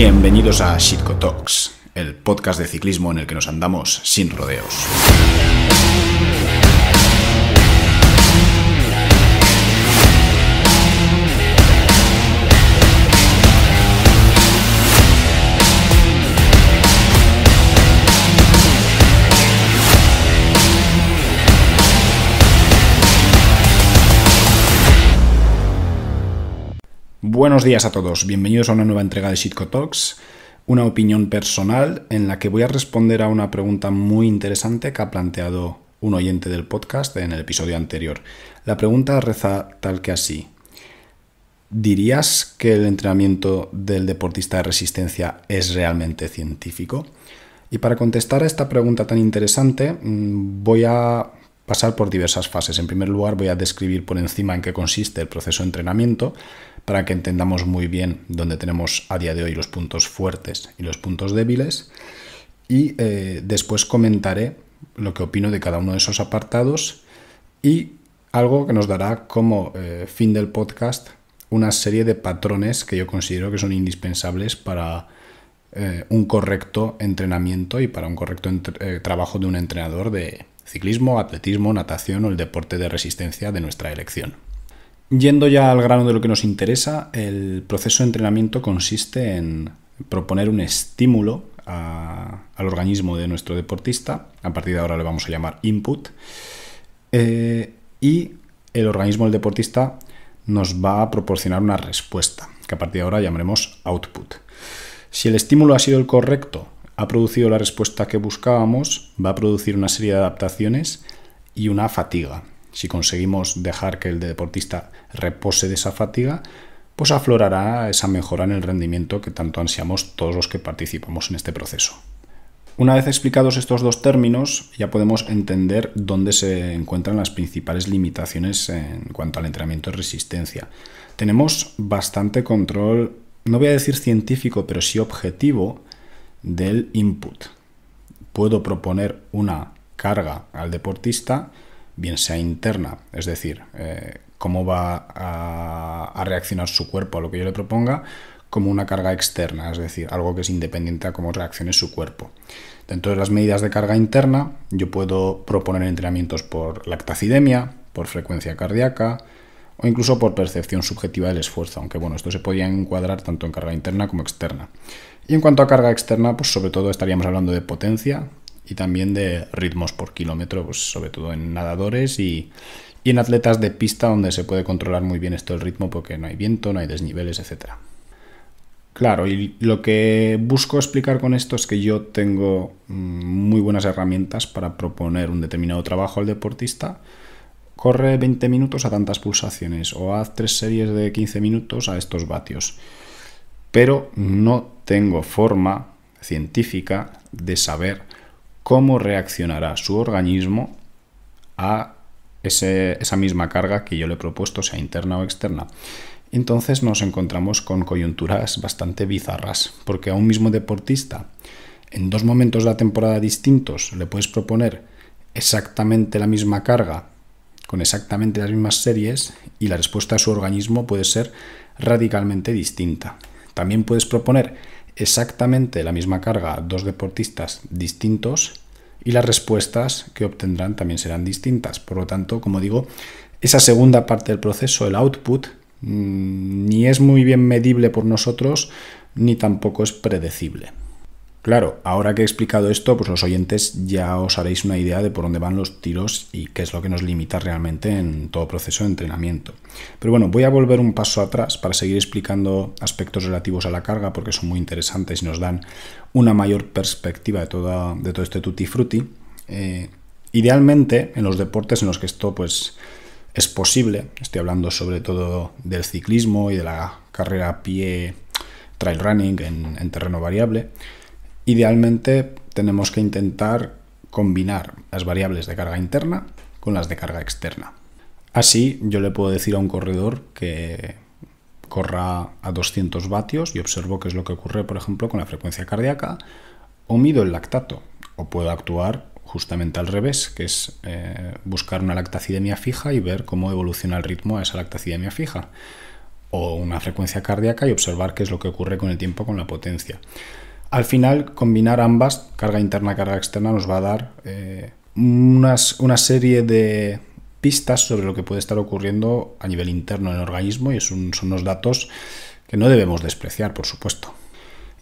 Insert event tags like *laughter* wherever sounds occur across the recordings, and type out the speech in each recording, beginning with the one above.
Bienvenidos a Shitco Talks, el podcast de ciclismo en el que nos andamos sin rodeos. Buenos días a todos, bienvenidos a una nueva entrega de Shitco Talks, una opinión personal en la que voy a responder a una pregunta muy interesante que ha planteado un oyente del podcast en el episodio anterior. La pregunta reza tal que así. ¿Dirías que el entrenamiento del deportista de resistencia es realmente científico? Y para contestar a esta pregunta tan interesante, mm, voy a pasar por diversas fases. En primer lugar, voy a describir por encima en qué consiste el proceso de entrenamiento para que entendamos muy bien dónde tenemos a día de hoy los puntos fuertes y los puntos débiles. Y eh, después comentaré lo que opino de cada uno de esos apartados y algo que nos dará como eh, fin del podcast una serie de patrones que yo considero que son indispensables para eh, un correcto entrenamiento y para un correcto trabajo de un entrenador de ciclismo, atletismo, natación o el deporte de resistencia de nuestra elección. Yendo ya al grano de lo que nos interesa, el proceso de entrenamiento consiste en proponer un estímulo al organismo de nuestro deportista, a partir de ahora le vamos a llamar input, eh, y el organismo del deportista nos va a proporcionar una respuesta, que a partir de ahora llamaremos output. Si el estímulo ha sido el correcto, ha producido la respuesta que buscábamos, va a producir una serie de adaptaciones y una fatiga. Si conseguimos dejar que el deportista repose de esa fatiga, pues aflorará esa mejora en el rendimiento que tanto ansiamos todos los que participamos en este proceso. Una vez explicados estos dos términos, ya podemos entender dónde se encuentran las principales limitaciones en cuanto al entrenamiento de resistencia. Tenemos bastante control, no voy a decir científico, pero sí objetivo, del input. Puedo proponer una carga al deportista bien sea interna, es decir, eh, cómo va a, reaccionar su cuerpo a lo que yo le proponga, como una carga externa, es decir, algo que es independiente a cómo reaccione su cuerpo. Dentro de las medidas de carga interna, yo puedo proponer entrenamientos por lactacidemia, por frecuencia cardíaca o incluso por percepción subjetiva del esfuerzo, aunque bueno, esto se podía encuadrar tanto en carga interna como externa. Y en cuanto a carga externa, pues sobre todo estaríamos hablando de potencia, y también de ritmos por kilómetro, pues, sobre todo en nadadores y, en atletas de pista donde se puede controlar muy bien esto el ritmo porque no hay viento, no hay desniveles, etc. Claro, y lo que busco explicar con esto es que yo tengo mm, muy buenas herramientas para proponer un determinado trabajo al deportista. Corre 20 minutos a tantas pulsaciones o haz tres series de 15 minutos a estos vatios. Pero no tengo forma científica de saber cómo reaccionará su organismo a esa misma carga que yo le he propuesto, sea interna o externa. Entonces nos encontramos con coyunturas bastante bizarras, porque a un mismo deportista, en dos momentos de la temporada distintos, le puedes proponer exactamente la misma carga con exactamente las mismas series y la respuesta de su organismo puede ser radicalmente distinta. También puedes proponer exactamente la misma carga dos deportistas distintos y las respuestas que obtendrán también serán distintas. Por lo tanto, como digo, esa segunda parte del proceso, el output, mm, ni es muy bien medible por nosotros, ni tampoco es predecible. Claro, ahora que he explicado esto, pues los oyentes ya os haréis una idea de por dónde van los tiros y qué es lo que nos limita realmente en todo proceso de entrenamiento. Pero bueno, voy a volver un paso atrás para seguir explicando aspectos relativos a la carga porque son muy interesantes y nos dan una mayor perspectiva de, de todo este tutti frutti. Eh, idealmente, en los deportes en los que esto pues es posible, estoy hablando sobre todo del ciclismo y de la carrera a pie trail running en terreno variable, Idealmente tenemos que intentar combinar las variables de carga interna con las de carga externa. Así yo le puedo decir a un corredor que corra a 200 vatios y observo qué es lo que ocurre, por ejemplo, con la frecuencia cardíaca, o mido el lactato, o puedo actuar justamente al revés, que es eh, buscar una lactacidemia fija y ver cómo evoluciona el ritmo a esa lactacidemia fija, o una frecuencia cardíaca y observar qué es lo que ocurre con el tiempo con la potencia. Al final, combinar ambas, carga interna, carga externa, nos va a dar eh, una serie de pistas sobre lo que puede estar ocurriendo a nivel interno en el organismo y son unos datos que no debemos despreciar, por supuesto.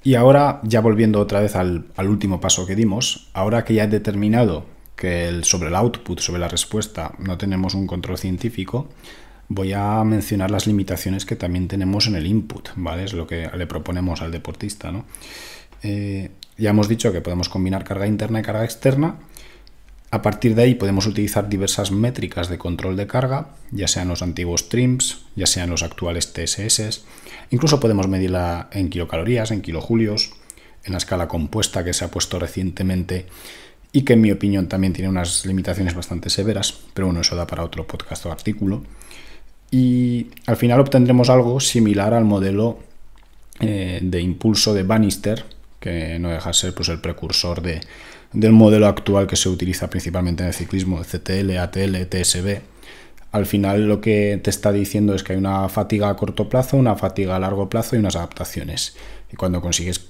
Y ahora, ya volviendo otra vez al, último paso que dimos, ahora que ya he determinado que sobre el output, sobre la respuesta, no tenemos un control científico, voy a mencionar las limitaciones que también tenemos en el input, ¿vale? Es lo que le proponemos al deportista, ¿no? Eh, ya hemos dicho que podemos combinar carga interna y carga externa. A partir de ahí podemos utilizar diversas métricas de control de carga, ya sean los antiguos trims, ya sean los actuales TSS. Incluso podemos medirla en kilocalorías, en kilojulios, en la escala compuesta que se ha puesto recientemente y que en mi opinión también tiene unas limitaciones bastante severas, pero bueno, eso da para otro podcast o artículo. Y al final obtendremos algo similar al modelo eh, de impulso de Bannister, que no deja de ser pues, el precursor del modelo actual que se utiliza principalmente en el ciclismo, CTL, ATL, TSB. Al final lo que te está diciendo es que hay una fatiga a corto plazo, una fatiga a largo plazo y unas adaptaciones. Y cuando consigues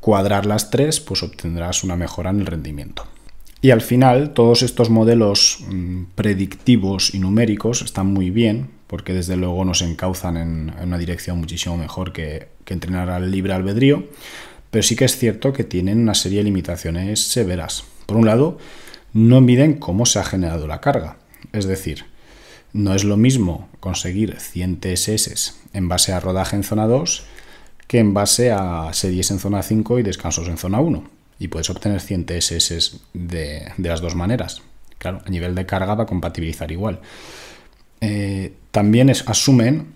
cuadrar las tres, pues obtendrás una mejora en el rendimiento. Y al final todos estos modelos mm, predictivos y numéricos están muy bien porque desde luego nos encauzan en, una dirección muchísimo mejor que, que entrenar al libre albedrío, pero sí que es cierto que tienen una serie de limitaciones severas. Por un lado, no miden cómo se ha generado la carga, es decir, no es lo mismo conseguir 100 TSS en base a rodaje en zona 2 que en base a series en zona 5 y descansos en zona 1. Y puedes obtener 100 TSS de, las dos maneras. Claro, a nivel de carga va a compatibilizar igual. Eh, también asumen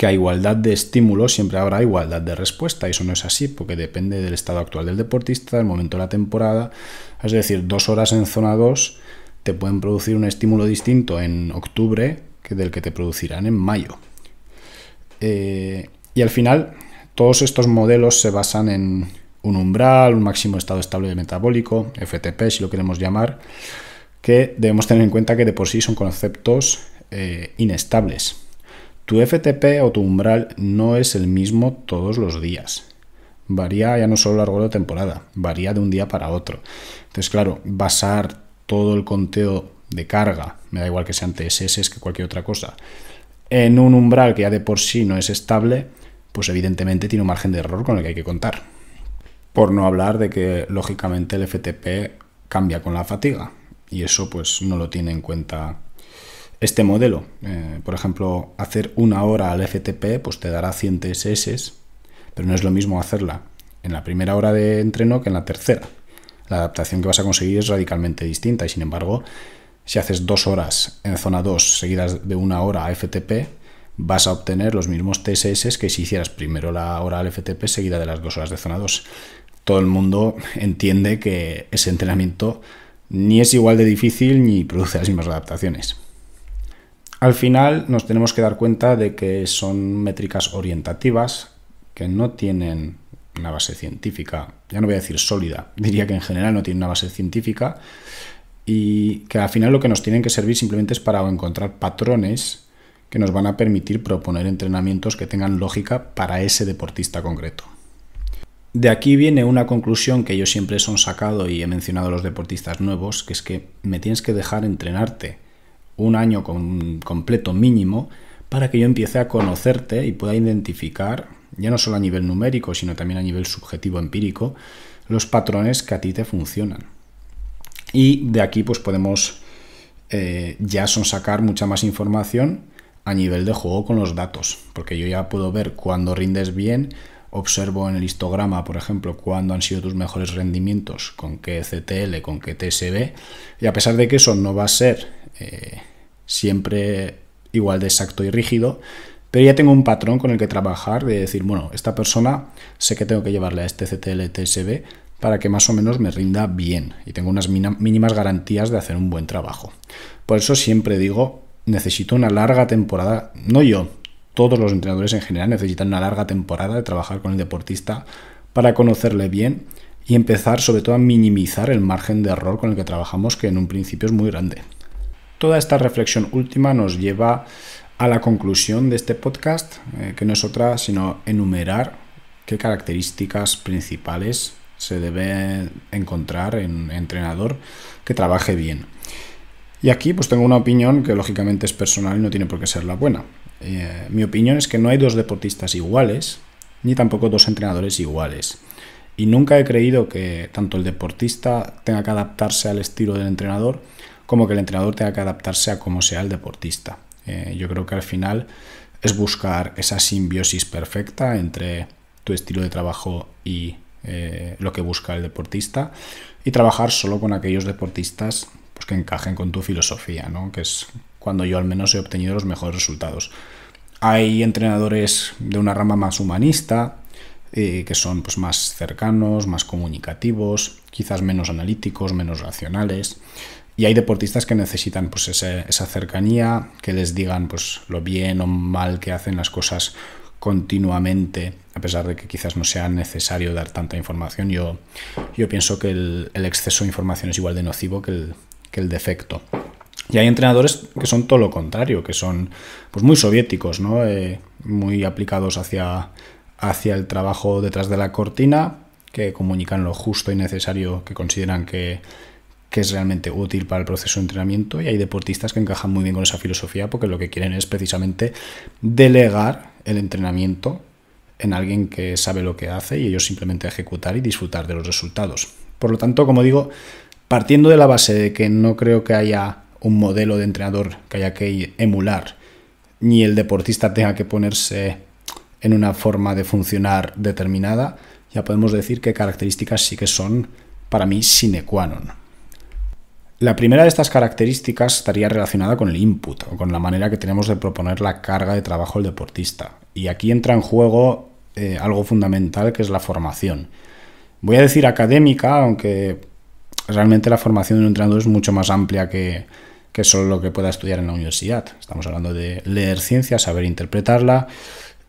que a igualdad de estímulos siempre habrá igualdad de respuesta. eso no es así, porque depende del estado actual del deportista, del momento de la temporada. Es decir, dos horas en zona 2 te pueden producir un estímulo distinto en octubre que del que te producirán en mayo. Eh, y al final, todos estos modelos se basan en un umbral, un máximo estado estable metabólico, FTP si lo queremos llamar, que debemos tener en cuenta que de por sí son conceptos eh, inestables. Tu FTP o tu umbral no es el mismo todos los días. Varía ya no solo a lo largo de la temporada, varía de un día para otro. Entonces, claro, basar todo el conteo de carga, me da igual que sean TSS que cualquier otra cosa, en un umbral que ya de por sí no es estable, pues evidentemente tiene un margen de error con el que hay que contar. Por no hablar de que lógicamente el FTP cambia con la fatiga y eso pues no lo tiene en cuenta este modelo. Eh, por ejemplo, hacer una hora al FTP pues te dará 100 TSS, pero no es lo mismo hacerla en la primera hora de entreno que en la tercera. La adaptación que vas a conseguir es radicalmente distinta y sin embargo, si haces dos horas en zona 2 seguidas de una hora a FTP, vas a obtener los mismos TSS que si hicieras primero la hora al FTP seguida de las dos horas de zona 2. Todo el mundo *laughs* entiende que ese entrenamiento ni es igual de difícil ni produce las mismas adaptaciones. Al final nos tenemos que dar cuenta de que son métricas orientativas que no tienen una base científica, ya no voy a decir sólida, diría que en general no tienen una base científica y que al final lo que nos tienen que servir simplemente es para encontrar patrones que nos van a permitir proponer entrenamientos que tengan lógica para ese deportista concreto. De aquí viene una conclusión que yo siempre son sacado y he mencionado a los deportistas nuevos, que es que me tienes que dejar entrenarte un año completo mínimo para que yo empiece a conocerte y pueda identificar, ya no solo a nivel numérico, sino también a nivel subjetivo empírico, los patrones que a ti te funcionan. Y de aquí pues podemos eh, ya son sacar mucha más información a nivel de juego con los datos, porque yo ya puedo ver cuándo rindes bien, observo en el histograma, por ejemplo, cuándo han sido tus mejores rendimientos, con qué CTL, con qué TSB, y a pesar de que eso no va a ser eh, siempre igual de exacto y rígido, pero ya tengo un patrón con el que trabajar de decir, bueno, esta persona sé que tengo que llevarle a este CTL TSB para que más o menos me rinda bien y tengo unas mínimas garantías de hacer un buen trabajo. Por eso siempre digo, necesito una larga temporada, no yo, todos los entrenadores en general necesitan una larga temporada de trabajar con el deportista para conocerle bien y empezar sobre todo a minimizar el margen de error con el que trabajamos, que en un principio es muy grande. Toda esta reflexión última nos lleva a la conclusión de este podcast, eh, que no es otra sino enumerar qué características principales se debe encontrar en un entrenador que trabaje bien. Y aquí pues tengo una opinión que lógicamente es personal y no tiene por qué ser la buena. Eh, mi opinión es que no hay dos deportistas iguales, ni tampoco dos entrenadores iguales. Y nunca he creído que tanto el deportista tenga que adaptarse al estilo del entrenador, como que el entrenador tenga que adaptarse a cómo sea el deportista. Eh, yo creo que al final es buscar esa simbiosis perfecta entre tu estilo de trabajo y eh, lo que busca el deportista y trabajar solo con aquellos deportistas pues, que encajen con tu filosofía, que es cuando yo al menos he obtenido los mejores resultados. Hay entrenadores de una rama más humanista, eh, que son pues, más cercanos, más comunicativos, quizás menos analíticos, menos racionales. Y hay deportistas que necesitan pues, esa cercanía, que les digan pues, lo bien o mal que hacen las cosas continuamente, a pesar de que quizás no sea necesario dar tanta información. Yo, yo pienso que el, exceso de información es igual de nocivo que el, defecto. Y hay entrenadores que son todo lo contrario, que son pues, muy soviéticos, eh, muy aplicados hacia, hacia el trabajo detrás de la cortina, que comunican lo justo y necesario que consideran que, que es realmente útil para el proceso de entrenamiento y hay deportistas que encajan muy bien con esa filosofía porque lo que quieren es precisamente delegar el entrenamiento en alguien que sabe lo que hace y ellos simplemente ejecutar y disfrutar de los resultados. Por lo tanto, como digo, partiendo de la base de que no creo que haya un modelo de entrenador que haya que emular, ni el deportista tenga que ponerse en una forma de funcionar determinada, ya podemos decir que características sí que son para mí sine qua non. La primera de estas características estaría relacionada con el input o con la manera que tenemos de proponer la carga de trabajo al deportista. Y aquí entra en juego eh, algo fundamental que es la formación. Voy a decir académica, aunque realmente la formación de un entrenador es mucho más amplia que, que solo lo que pueda estudiar en la universidad. Estamos hablando de leer ciencia, saber interpretarla,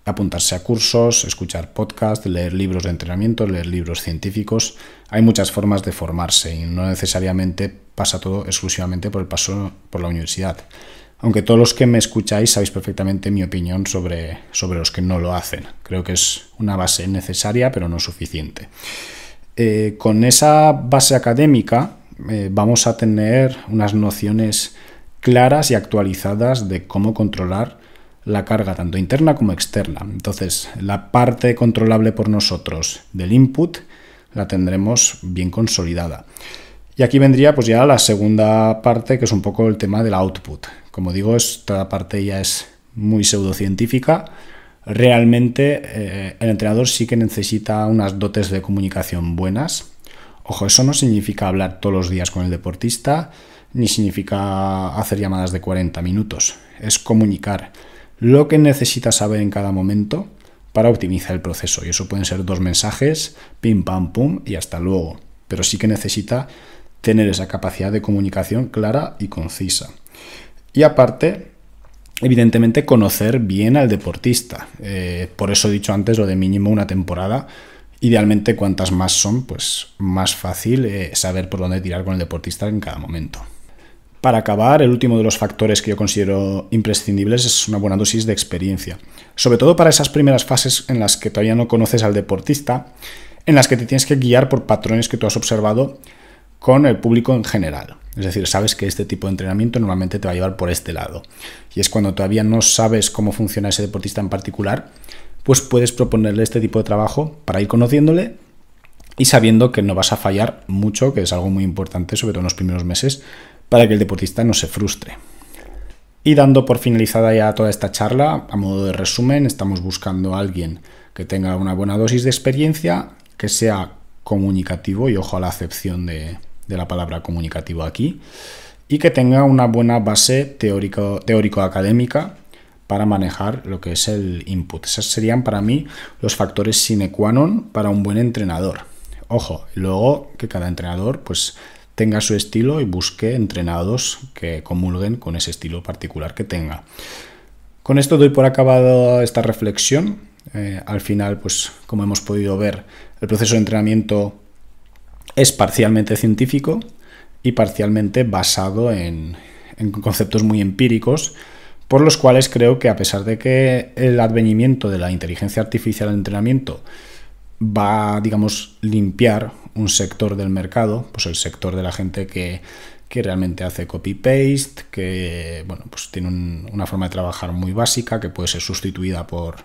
apuntarse a cursos, escuchar podcasts, leer libros de entrenamiento, leer libros científicos. Hay muchas formas de formarse y no necesariamente pasa todo exclusivamente por el paso por la universidad. Aunque todos los que me escucháis sabéis perfectamente mi opinión sobre, sobre los que no lo hacen. Creo que es una base necesaria, pero no suficiente. Eh, con esa base académica eh, vamos a tener unas nociones claras y actualizadas de cómo controlar la carga tanto interna como externa. Entonces, la parte controlable por nosotros del input la tendremos bien consolidada. Y aquí vendría pues ya la segunda parte, que es un poco el tema del output. Como digo, esta parte ya es muy pseudocientífica. Realmente eh, el entrenador sí que necesita unas dotes de comunicación buenas. Ojo, eso no significa hablar todos los días con el deportista, ni significa hacer llamadas de 40 minutos. Es comunicar lo que necesita saber en cada momento para optimizar el proceso. Y eso pueden ser dos mensajes, pim, pam, pum, y hasta luego. Pero sí que necesita tener esa capacidad de comunicación clara y concisa. Y aparte, evidentemente, conocer bien al deportista. Eh, por eso he dicho antes lo de mínimo una temporada. Idealmente, cuantas más son, pues más fácil eh, saber por dónde tirar con el deportista en cada momento. Para acabar, el último de los factores que yo considero imprescindibles es una buena dosis de experiencia. Sobre todo para esas primeras fases en las que todavía no conoces al deportista, en las que te tienes que guiar por patrones que tú has observado con el público en general. Es decir, sabes que este tipo de entrenamiento normalmente te va a llevar por este lado. Y es cuando todavía no sabes cómo funciona ese deportista en particular, pues puedes proponerle este tipo de trabajo para ir conociéndole y sabiendo que no vas a fallar mucho, que es algo muy importante, sobre todo en los primeros meses, para que el deportista no se frustre. Y dando por finalizada ya toda esta charla, a modo de resumen, estamos buscando a alguien que tenga una buena dosis de experiencia, que sea comunicativo y ojo a la acepción de, de la palabra comunicativo aquí y que tenga una buena base teórico-académica para manejar lo que es el input. Esos serían para mí los factores sine qua non para un buen entrenador. Ojo, luego que cada entrenador pues tenga su estilo y busque entrenados que comulguen con ese estilo particular que tenga. Con esto doy por acabado esta reflexión. Eh, al final, pues como hemos podido ver, el proceso de entrenamiento es parcialmente científico y parcialmente basado en, en conceptos muy empíricos, por los cuales creo que a pesar de que el advenimiento de la inteligencia artificial en entrenamiento va digamos, limpiar un sector del mercado, pues el sector de la gente que, realmente hace copy-paste, que bueno, pues tiene una forma de trabajar muy básica, que puede ser sustituida por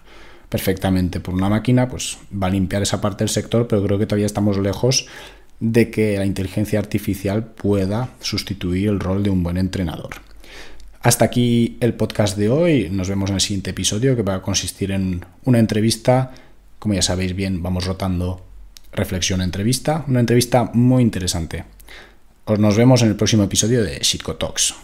perfectamente por una máquina, pues va a limpiar esa parte del sector, pero creo que todavía estamos lejos de que la inteligencia artificial pueda sustituir el rol de un buen entrenador. Hasta aquí el podcast de hoy. Nos vemos en el siguiente episodio que va a consistir en una entrevista. Como ya sabéis bien, vamos rotando reflexión-entrevista. Una entrevista muy interesante. Os nos vemos en el próximo episodio de Shitco Talks.